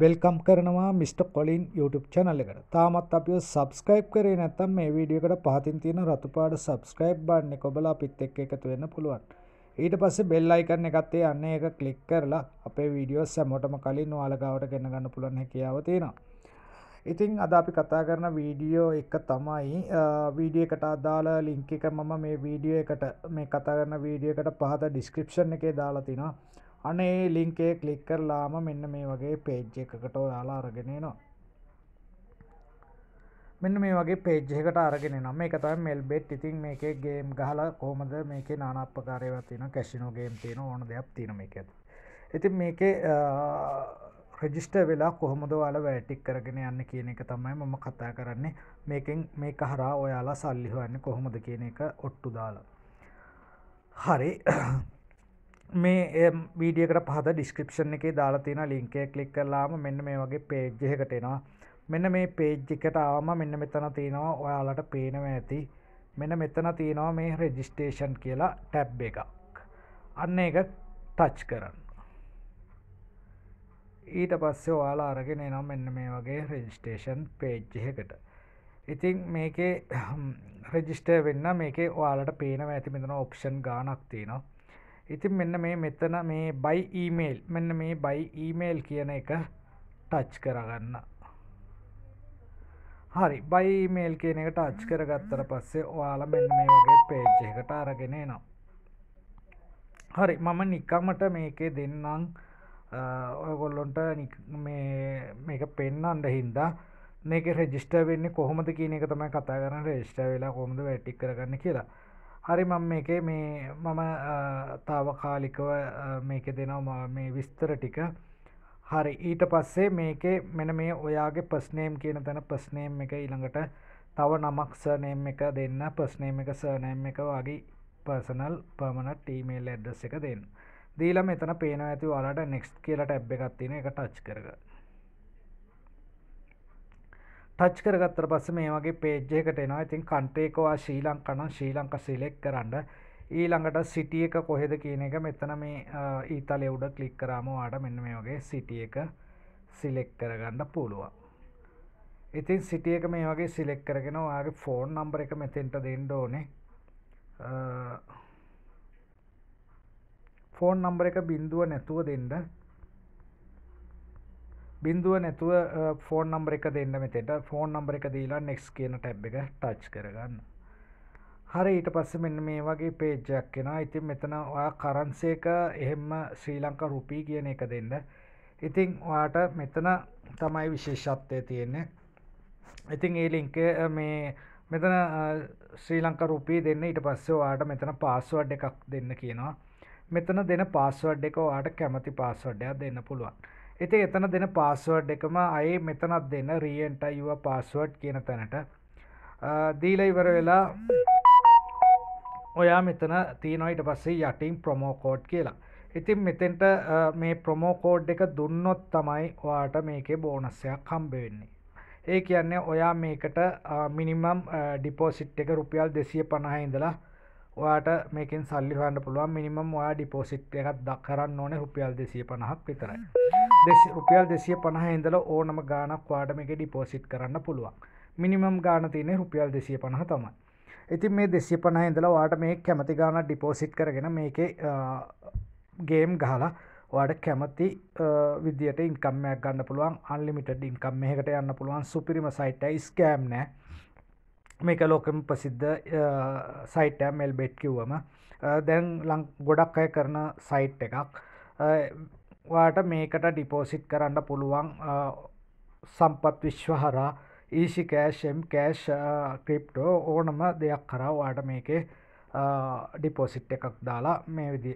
Welcome කරනවා මිට. Colin YouTube channel එකට. තාමත් අපිව subscribe කරේ නැත්නම් මේ වීඩියෝ එකට පහතින් තියෙන රතු පාට subscribe button එක ඔබලා අපිත් එක්ක එකතු වෙන්න පුළුවන්. ඊට පස්සේ bell icon එකත් ඒ අන්න ඒක click කරලා අපේ වීඩියෝස් හැමෝටම කලින් ඔයාලා ගාවට ගෙන ගන්න පුළුවන් හැකියාව තියෙනවා. ඉතින් අද අපි කතා කරන වීඩියෝ එක තමයි වීඩිය එකට අදාළ ලිංක එක මම මේ වීඩියෝ එකට මේ කතා කරන වීඩියෝ එකට පහත ඩිස්ක්‍රිප්ෂන් එකේ දාලා තිනවා අනේ ලිංකේ කලික් කරලාම මෙන්න මේ වගේ පේජ් එකකට ඔයාලා අරගෙනනවා මෙන්න මේ වගේ පේජ්ජකට අරගෙන නම් එක තයි මෙල් බෙට් ඉතින් මේක ගේම් ගහල කෝමද මේක නානපකාරයවත්තින කැසිනෝ ගේම් තියෙන ඕන දෙයක් තියෙන මේ ඇත ඉතින් මේක රජිස්ට වෙලා කොහොමද වාල වැටික් කරගෙන යන්න කියන එක තමයි මම කතා කරන්නේ මේකෙන් මේ කහරා ඔයාලා සල්ලිහවන්න කොහොමද කියන එක ඔට්ටු දාලා හරි මේ වීඩියකට පහත ඩිස්ක්‍රපෂන් එකේ දාලා තියෙන ලිංකය කලික් කරලාම මෙන්න මේ වගේ පේජ්ජහකට එනවා මෙන්න මේ පේජ්ජිකට ආවම මෙන්න මෙතන තියෙනවා ඔයාලට පේනව ඇති මෙන්න මෙතන තියෙනවා මේ රෙජිස්ටේෂන් කියලා ටැබ් එකක් අන්න එක ටච් කරන්න ඊට පස්සේ ඔයාලා අරගෙන නම් මෙන්න මේ වගේ රෙජිස්ටේෂන් පේජ්ජහකට ඉතින් මේකේ රෙජිස්ටර් වෙන්න මේකේ ඔයාලට පේනව ඇති මෙතන ඔප්ෂන් ගානක් තියෙනවා ඉතින් මෙන්න මේ මෙතන මේ බයි ඊමේල් මෙන්න මේ බයි ඊමේල් කියන එක ටච් කරගන්න හරි බයි මේල් කියන එක ටච් කරගත්තර පස්සේ ඔයාලා මෙන්න මේ වගේ පේජ් එකට අරගෙන එනවා හරි මම නිකමට මේකේ දෙන්නම් ඔයගොල්ලොන්ට මේක පෙන්නන්ඩ හින්දා මේක රෙජිස්ට වෙන්නේ කොහොමද කියන එක තමයි කතා කරන්න රෙජිස්ට වෙලා කොමද වැටික් කරගන්න කියලා හරි මම මේක මේ මම තාවකාලිකව මේක දෙනවා මේ විස්තර ටික හරි ඊට පස්සේ මේකේ මෙන මේ ඔයාගේ ප්‍රස්නේම් කියන තැන ප්‍රස්නේම් එක ඊළඟට තව නමක් සනේම් එක දෙන්න ප්‍රස්නේම් එක සනෑම් එක වගේ පර්සනල් පර්මනට ටීමේල් ඇඩ්ඩස් එක දෙන්න දීලා මෙතන පේනවා ඇති ඔයාලට නෙක්ස්ට් කියලා ටැබ් එකක් තියෙන එක ටච් කරගන්න ටච් කරගත්තර පස්ස මේ වගේ පේජ්ජයකට එනවා ඉතින් කන්ටේකවා ශ්‍රී ලංකනම් ශ්‍රී ලංක සිලෙක් කරන්න ඊළඟට සිටිය එක කොහෙද කියන එක මෙතන මේ ඊතල එවුඩ කලික් කරාමවාට මෙන්න මේ වගේ සිටිය එක සිලෙක් කරගන්න පුළුවන් ඉතින් සිටිය එක මේ වගේ සිලෙක් කරගෙන වාගේ ෆෝන් නම්බර එක මෙතෙන්ට දෙන්න ඕනේ ෆෝන් නම්බර එක බින්දුව නැතුව දෙන්න බින්දුව නැතුව ෆෝන් නම්බර එක දෙන්න මෙතෙට ෆෝන් නම්බර එක දීලා නෙක්ස් කියන ටැබ් එක ටච් කරගන්න හරි ඊට පස්ස මෙන්න මේ වගේ පේජ්ජක් කෙන ඉතින් මෙතන ඔයා කරන්සේක එහෙම ශ්‍රී ලංකා රුපී කියන එක දෙන්න ඉතිං වාට මෙතන තමයි විශේෂත්වය තියෙන්නේ ඉතින් ඒ ලිංක මේ මෙතන ශ්‍රී ලංක රුපී දෙන්න ඊට පස්සේ ඔයාට මෙතන පාස්වඩ් එකක් දෙන්න කියනවා මෙතන දෙන පාස්වඩ් එක ඔයාට කැමති පාස්වඩ්ඩයක් දෙන්න පුළුවන් ඉති එතන දෙන පාස්ුවඩ් එකම අයි මෙතනත් දෙන්න රියෙන්ට යුව පාස්ුවඩ් කියන තැනට දීලයිවර වෙලා ඔයා මෙතන තියනොයිට පස්සේ යටින් ප්‍රමෝකෝඩ් කියලා ඉතින් මෙතෙන්ට මේ ප්‍රමෝකෝඩ් එක දුන්නොත් තමයි ඔයාට මේකේ බෝනස්සයක් හම්බවෙන්නේ ඒ කියන්නේ ඔයා මේකට මිනිමම් ඩිපෝසිට් එක රුපියල් දෙසිය පණහහින්දලා ඔයාට මේකින් සල්ලි හන්න පුළුවන් මිනිමම් ඔයා ඩිපෝසිට් එකත් දක් කරන්න ඕන රුපියල් දෙසිය පණහක් විතරයි රුපියල් දෙසිය පණහ ඉඳල ඕනම ගානක් වාට මේක ඩිපෝසිට් කරන්න පුළුවන් මිනිමම් ගාන තියනෙ රුපියල් දෙසිය පණහ තමයි ඉතින් මේ දෙසිය පණහ ඉඳල වාට මේ කැමති ගාන ඩිපෝසිට් කරගෙන මේකේ ගේම් ගහලා ඔයාට කැමති විදියට ඉන්කම්මයක් ගන්න පුළුවන් අල්ලිමිට ඉන්කම් මේකට යන්න පුළුවන් සුපිරිම සයිටයි ස්කෑම් නෑ මේක ලෝකම ප්‍රසිද්ධ සයිටය මෙල්බෙට් කිව්වම දැන් ලං ගොඩක් අය කරන සයිට් එකක් වාට මේකට ඩිපෝසිට් කරන්න පුළුවන් සම්පත් විශ්වහරා ඊසි කෑෂම් කෑෂ් ක්‍රිප්ටෝ ඕනම දෙයක් කරා වාට මේකේ ඩිපෝසිට් එකක් දාලා මේ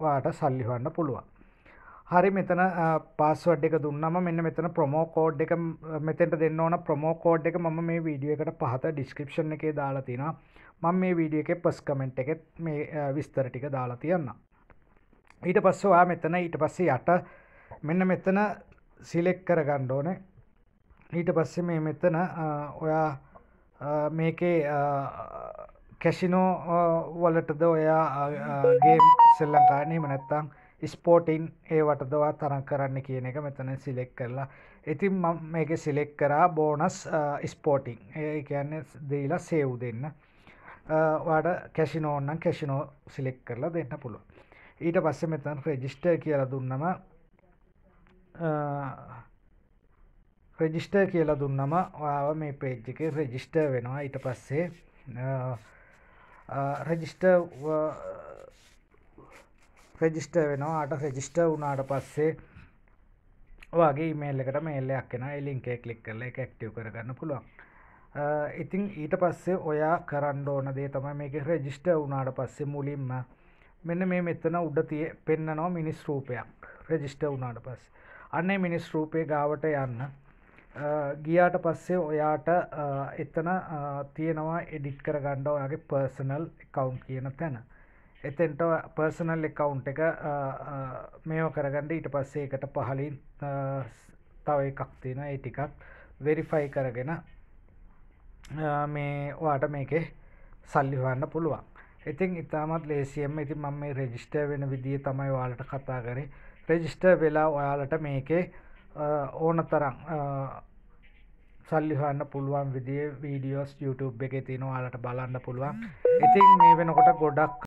වාට සල්ලිහන්න පුළුවන් හරි මෙතන පස්සුවඩ් එක දුන්නම මෙන්න මෙතන ප්‍රමෝකෝඩ් එක මෙතෙන්ට දෙන්න ඕන ප්‍රමෝකෝඩ් එක මම මේ වීඩිය එකට පහත ඩිස්ක්‍රපෂන් එකේ දාලා තියෙන මං මේ වීඩිය එක පස් කමෙන්ට් එකෙත් මේ විස්තර ටික දාලා තියන්න ඊට පස්ස ඔයා මෙතන ඊට පස්සේ යට මෙන්න මෙතන සිලෙක් කර ගණ්ඩ ඕනේ ඊට පස්සේ මේ මෙතන ඔයා මේකේ කැසිනෝ වලටද ඔයා ගේම් සෙල්ලංකානීම නැත්තං ස්පෝටින් ඒ වටදවා තරන් කරන්න කියන එක මෙතන සිලෙක් කරලා ඉතින් මම මේක සිලෙක් කරා බෝනස් ස්පෝටිං ඒ කියන්නේ දීලා සේව් දෙන්න වාඩ කැසිනෝන්නම් කැසිනෝ සිලෙක් කරලා දෙන්න පුළුව ඊට පස්සේ මෙතන් රෙජිස්ටර් කියලා දුන්නම රෙජිස්ටර් කියලා දුන්නම ඔයාව මේ පේජ් එක රෙජිස්ටර් වෙනවා ඊට පස්සේ රෙජිස්ටර් රෙජිස්ටර් වෙනවා අට රෙජිස්ටර් වුණාට පස්සේ වගේ මේල්ලකට මේල්ලයක් එෙන එලින්කේ කලික් කරල එක ඇක්ටව කරගන්න පුළුවන් ඉතිං ඊට පස්සේ ඔයා කරන්න ඕන දේ තම මේක රෙජිස්ට වුණාට පස්සේ මුලින්ම මෙන්න මේ මෙතන උඩ තිය පෙන්න්නනෝ මිනිස් රූපයක් රෙජිස්ට වුණාට පස් අන්නේ මිනිස් රූපය ගාවට යන්න ගියාට පස්සේ ඔයාට එතන තියෙනවා එඩිට් කරගණ්ඩ ඔයාගේ පර්සනල් කවුන්් කියන තැන එතෙන්ට පර්සනල් එකවුන්් එක මේෝ කරගන්න ඊට පස්සේ එකට පහලින් තව එකක් තියෙන ඒ ටිකක් වෙරිෆයි කරගෙන මේ වාට මේකේ සල්ලිවන්න පුළුවන් ඉතින් ඉතාමත් ලේසියම් ඉති මම මේ රෙජිස්ට වෙන විදිිය තමයි වාලට කතා කරේ රෙජිස්ට වෙලා ඔයාලට මේකේ ඕන තරම් සල්ලිහන්න පුළුවන් විදිිය වීඩියෝස් YouTube එක තිනවාලට බලන්න පුළුවන් ඉතින් මේ වෙනකොට ගොඩක්